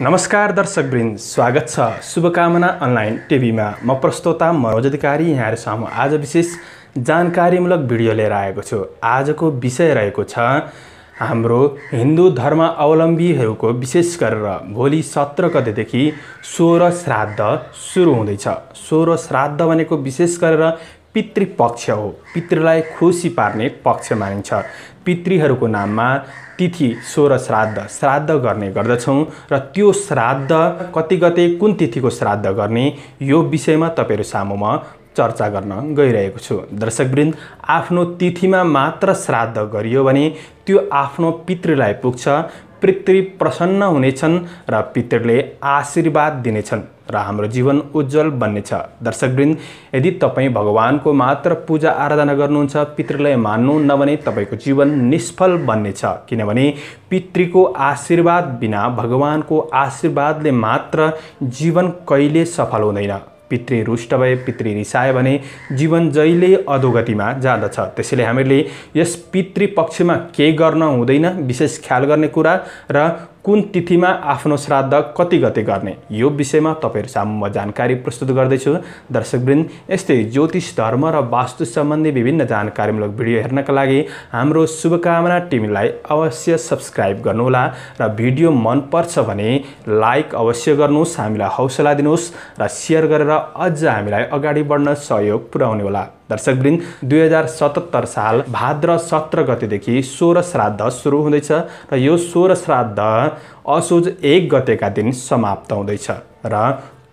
नमस्कार दर्शकवृन्द स्वागत छ शुभकामना अनलाइन टिभीमा म प्रस्तोता मनोज अधिकारी यहाँहरू सामु आज विशेष जानकारीमूलक भिडियो लिएर आएको छु आजको विषय रहेको छ हाम्रो हिन्दू धर्म अवलम्बीहरूको विशेष गरेर भोलि सत्र गतेदेखि सोह्र श्राद्ध सुरु हुँदैछ सोह्र श्राद्ध भनेको विशेष गरेर पितृपक्ष हो पितृलाई खुसी पार्ने पक्ष मानिन्छ पितृहरूको नाममा तिथि सोह्र श्राद्ध श्राद्ध गर्ने गर्दछौँ र त्यो श्राद्ध कति गते कुन तिथिको श्राद्ध गर्ने यो विषयमा तपाईँहरू सामुमा चर्चा गर्न गइरहेको छु दर्शकवृन्द आफ्नो तिथिमा मात्र श्राद्ध गरियो भने त्यो आफ्नो पितृलाई पुग्छ पितृ प्रसन्न हुनेछन् र पितृले आशीर्वाद दिनेछन् र हाम्रो जीवन उज्जवल बन्नेछ दर्शकवृन्द यदि तपाईँ भगवानको मात्र पूजा आराधना गर्नुहुन्छ पितृलाई मान्नु नभने तपाईँको जीवन निष्फल बन्नेछ किनभने पितृको आशीर्वाद बिना भगवानको आशीर्वादले मात्र जीवन कहिले सफल हुँदैन पितृ रुष्ट भए पितृ रिसायो भने जीवन जहिले अधोगतिमा जाँदछ त्यसैले हामीले यस पितृपक्षमा केही गर्न हुँदैन विशेष ख्याल गर्ने कुरा र कुन तिथिमा आफ्नो श्राद्ध कति गते गर्ने यो विषयमा तपाईँहरू सामु म जानकारी प्रस्तुत गर्दैछु दर्शकवृन्द यस्तै ज्योतिष धर्म र वास्तु सम्बन्धी विभिन्न जानकारीमूलक भिडियो हेर्नका लागि हाम्रो शुभकामना टिमलाई अवश्य सब्सक्राइब गर्नुहोला र भिडियो मनपर्छ भने लाइक अवश्य गर्नुहोस् हामीलाई हौसला दिनुहोस् र सेयर गरेर अझ हामीलाई अगाडि बढ्न सहयोग पुर्याउनुहोला दर्शकवृन्द दुई हजार सतहत्तर साल भाद्र सत्र गतेदेखि सोह्र श्राद्ध सुरु हुँदैछ र यो सोह्र श्राद्ध असोज एक गतेका दिन समाप्त हुँदैछ र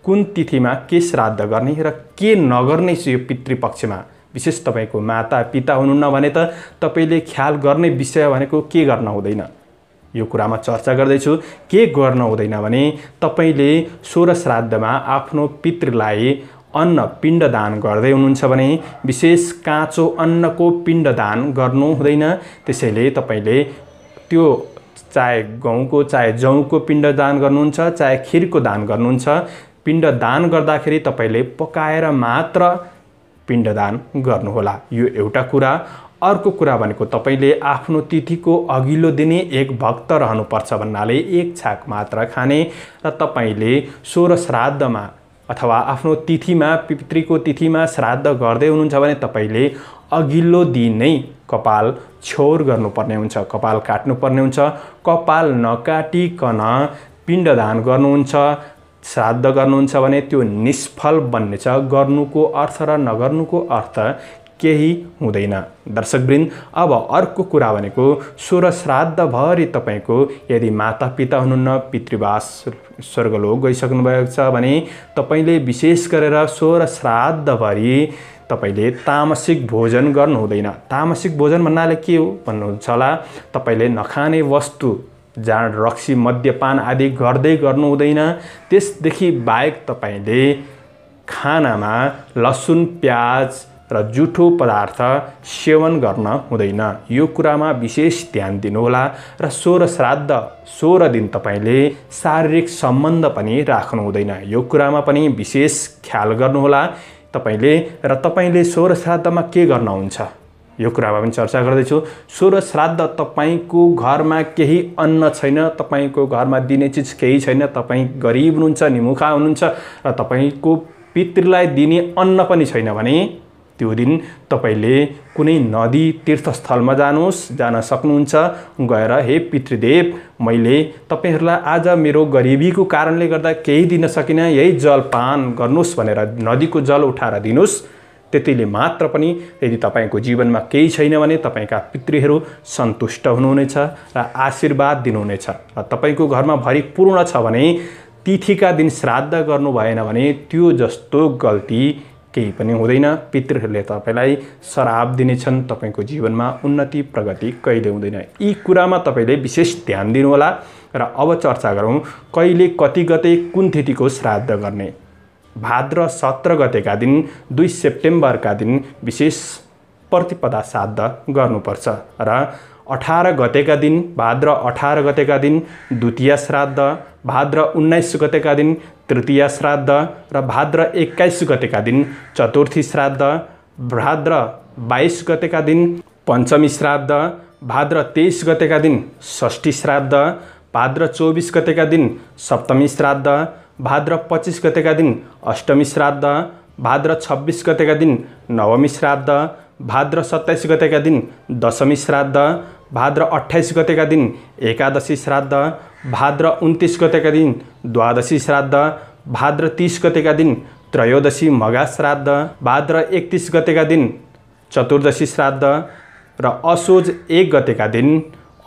कुन तिथिमा के श्राद्ध गर्ने र के नगर्ने यो पितृपक्षमा विशेष तपाईँको माता पिता हुनुहुन्न भने त तपाईँले ख्याल गर्ने विषय भनेको के गर्न हुँदैन यो कुरामा चर्चा गर्दैछु के गर्न हुँदैन भने तपाईँले सोह्र श्राद्धमा आफ्नो पितृलाई अन्न पिण्डदान गर्दै हुनुहुन्छ भने विशेष काँचो अन्नको पिण्डदान गर्नु हुँदैन त्यसैले तपाईँले त्यो चाहे गहुँको चाहे जौँको पिण्डदान गर्नुहुन्छ चाहे खिरको दान गर्नुहुन्छ पिण्डदान गर्दाखेरि तपाईँले पकाएर मात्र पिण्डदान गर्नुहोला यो एउटा कुरा अर्को कुरा भनेको तपाईँले आफ्नो तिथिको अघिल्लो दिने एक भक्त रहनुपर्छ भन्नाले एक छाक मात्र खाने र तपाईँले सोह्र श्राद्धमा अथवा आफ्नो तिथिमा पितृको तिथिमा श्राद्ध गर्दै हुनुहुन्छ भने तपाईँले अघिल्लो दिन नै कपाल छोर गर्नुपर्ने हुन्छ कपाल काट्नुपर्ने हुन्छ कपाल नकाटिकन पिण्डदान गर्नुहुन्छ श्राद्ध गर्नुहुन्छ भने त्यो निष्फल बन्नेछ गर्नुको अर्थ र नगर्नुको अर्थ केही हुँदैन दर्शकवृन्द अब अर्को कुरा भनेको सोह्र श्राद्धभरि तपाईँको यदि माता पिता हुनुहुन्न पितृवास स्वर्गलोक भएको छ भने तपाईँले विशेष गरेर सोह्र श्राद्धभरि तपाईँले तामसिक भोजन गर्नु हुँदैन तामसिक भोजन भन्नाले के हो भन्नुहुन्छ होला तपाईँले नखाने वस्तु जाँड रक्सी मद्यपान आदि गर्दै गर्नु हुँदैन त्यसदेखि बाहेक तपाईँले खानामा लसुन प्याज र जुठो पदार्थ सेवन गर्न हुँदैन यो कुरामा विशेष ध्यान दिनुहोला र सोह्र श्राद्ध सोह्र दिन तपाईँले शारीरिक सम्बन्ध पनि राख्नु हुँदैन यो कुरामा पनि विशेष ख्याल गर्नुहोला तपाईँले र तपाईँले सोह्र श्राद्धमा के गर्नुहुन्छ यो कुरामा पनि चर्चा गर्दैछु सोह्र श्राद्ध तपाईँको घरमा केही अन्न छैन तपाईँको घरमा दिने चिज केही छैन तपाईँ गरिब हुनुहुन्छ निमुखा हुनुहुन्छ र तपाईँको पितृलाई दिने अन्न पनि छैन भने त्यो दिन तपाईँले कुनै नदी तीर्थस्थलमा जानुहोस् जान सक्नुहुन्छ गएर हे पितृदेव मैले तपाईँहरूलाई आज मेरो गरिबीको कारणले गर्दा केही दिन सकिनँ यही जलपान गर्नुहोस् भनेर नदीको जल उठाएर दिनुहोस् त्यतिले मात्र पनि यदि तपाईँको जीवनमा केही छैन भने तपाईँका पितृहरू सन्तुष्ट हुनुहुनेछ र आशीर्वाद दिनुहुनेछ र तपाईँको घरमा भरि पूर्ण छ भने तिथिका दिन श्राद्ध गर्नु भएन भने त्यो जस्तो गल्ती केही पनि हुँदैन पितृहरूले तपाईँलाई श्राप दिनेछन् तपाईँको जीवनमा उन्नति प्रगति कहिले हुँदैन यी कुरामा तपाईँले विशेष ध्यान दिनुहोला र अब चर्चा गरौँ कहिले कति गते कुन तिथिको श्राद्ध गर्ने भाद्र सत्र गतेका दिन दुई सेप्टेम्बरका दिन विशेष प्रतिपदा श्राद्ध गर्नुपर्छ र अठार गतेका दिन भाद्र अठार गतेका दिन द्वितीय श्राद्ध भाद्र उन्नाइस गतेका दिन तृतीय श्राद्ध र भाद्र एक्काइस गतेका दिन चतुर्थी श्राद्ध भाद्र बाइस गतेका दिन पञ्चमी श्राद्ध भाद्र तेइस गतेका दिन षष्ठी श्राद्ध भाद्र चौबिस गतेका दिन सप्तमी श्राद्ध भाद्र पच्चिस गतेका दिन अष्टमी श्राद्ध भाद्र छब्बिस गतेका दिन नवमी श्राद्ध भाद्र सत्ताइस गतेका दिन दशमी श्राद्ध भाद्र अठाइस गतेका दिन एकादशी श्राद्ध भाद्र उन्तिस गतेका दिन द्वादशी श्राद्ध भाद्र तिस गतेका दिन त्रयोदशी मघा श्राद्ध भाद्र एकतिस गतेका दिन चतुर्दशी श्राद्ध र असोज एक गतेका दिन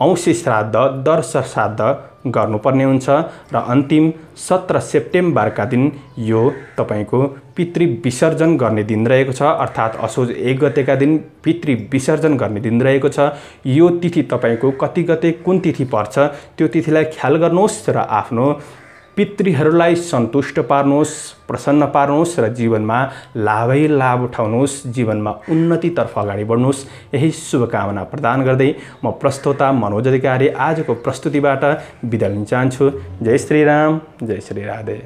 औँसी श्राद्ध दर्श श्राद्ध गर्नुपर्ने हुन्छ र अन्तिम सत्र सेप्टेम्बरका दिन यो तपाईँको पितृ विसर्जन गर्ने दिन रहेको छ अर्थात् असोज एक गतेका दिन पितृ विसर्जन गर्ने दिन रहेको छ यो तिथि तपाईँको कति गते कुन तिथि पर्छ त्यो तिथिलाई ख्याल गर्नुहोस् र आफ्नो पितृहरूलाई सन्तुष्ट पार्नुहोस् प्रसन्न पार्नुहोस् र जीवनमा लाभै लाभ उठाउनुहोस् जीवनमा उन्नतितर्फ अगाडि बढ्नुहोस् यही शुभकामना प्रदान गर्दै म प्रस्तोता मनोज अधिकारी आजको प्रस्तुतिबाट बिदा लिन चाहन्छु जय राम जय श्री राधे